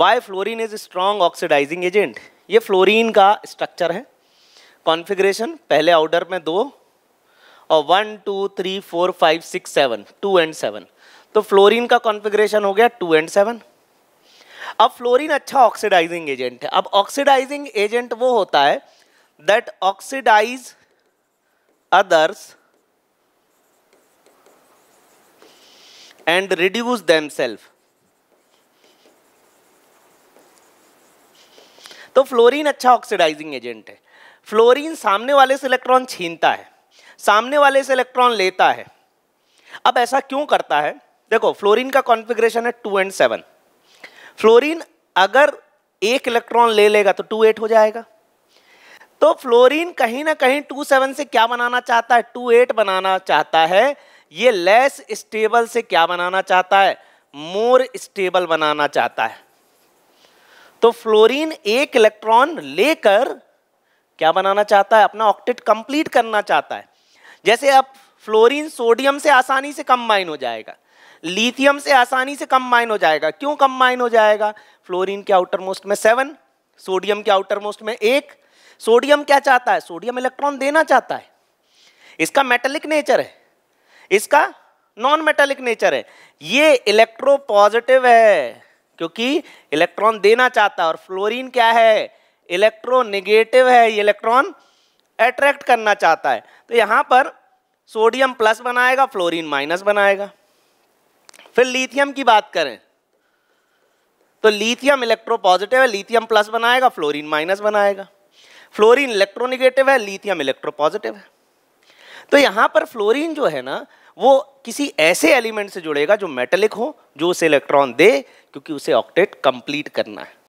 Y fluorine is strong oxidising agent ये fluorine का structure है कॉन्फिग्रेशन पहले ऑर्डर में दो और one two three four five six seven two and seven तो फ्लोरीन का कॉन्फिग्रेशन हो गया टू एंड सेवन अब फ्लोरीन अच्छा ऑक्सीडाइजिंग एजेंट है अब ऑक्सीडाइजिंग एजेंट वो होता है that oxidise others and reduce them self तो फ्लोरीन अच्छा ऑक्सीडाइजिंग एजेंट है फ्लोरीन सामने वाले से इलेक्ट्रॉन छीनता है सामने वाले से इलेक्ट्रॉन लेता है अब ऐसा क्यों करता है देखो फ्लोरीन का कॉन्फ़िगरेशन है टू एंड सेवन फ्लोरीन अगर एक इलेक्ट्रॉन ले लेगा तो टू एट हो जाएगा तो फ्लोरीन कहीं ना कहीं टू सेवन से क्या बनाना चाहता है टू एट बनाना चाहता है ये लेस स्टेबल से क्या बनाना चाहता है मोर स्टेबल बनाना चाहता है तो फ्लोरीन एक इलेक्ट्रॉन लेकर क्या बनाना चाहता है अपना ऑक्टेट कंप्लीट करना चाहता है जैसे अब फ्लोरीन सोडियम से आसानी से कंबाइन हो जाएगा लिथियम से आसानी से कंबाइन हो जाएगा क्यों कंबाइन हो जाएगा फ्लोरीन के आउटर मोस्ट में सेवन सोडियम के आउटर मोस्ट में एक सोडियम क्या चाहता है सोडियम इलेक्ट्रॉन देना चाहता है इसका मेटेलिक नेचर है इसका नॉन मेटेलिक नेचर है ये इलेक्ट्रो पॉजिटिव है क्योंकि इलेक्ट्रॉन देना चाहता है और फ्लोरीन क्या है इलेक्ट्रोनेगेटिव है ये इलेक्ट्रॉन अट्रैक्ट करना चाहता है तो यहां पर सोडियम प्लस बनाएगा फ्लोरीन माइनस बनाएगा फिर लिथियम की बात करें तो लिथियम पॉजिटिव है लिथियम प्लस बनाएगा फ्लोरीन माइनस बनाएगा फ्लोरीन इलेक्ट्रोनिगेटिव है लिथियम पॉजिटिव है तो यहां पर फ्लोरीन जो है ना वो किसी ऐसे एलिमेंट से जुड़ेगा जो मेटेलिक हो जो उसे इलेक्ट्रॉन दे क्योंकि उसे ऑक्टेट कंप्लीट करना है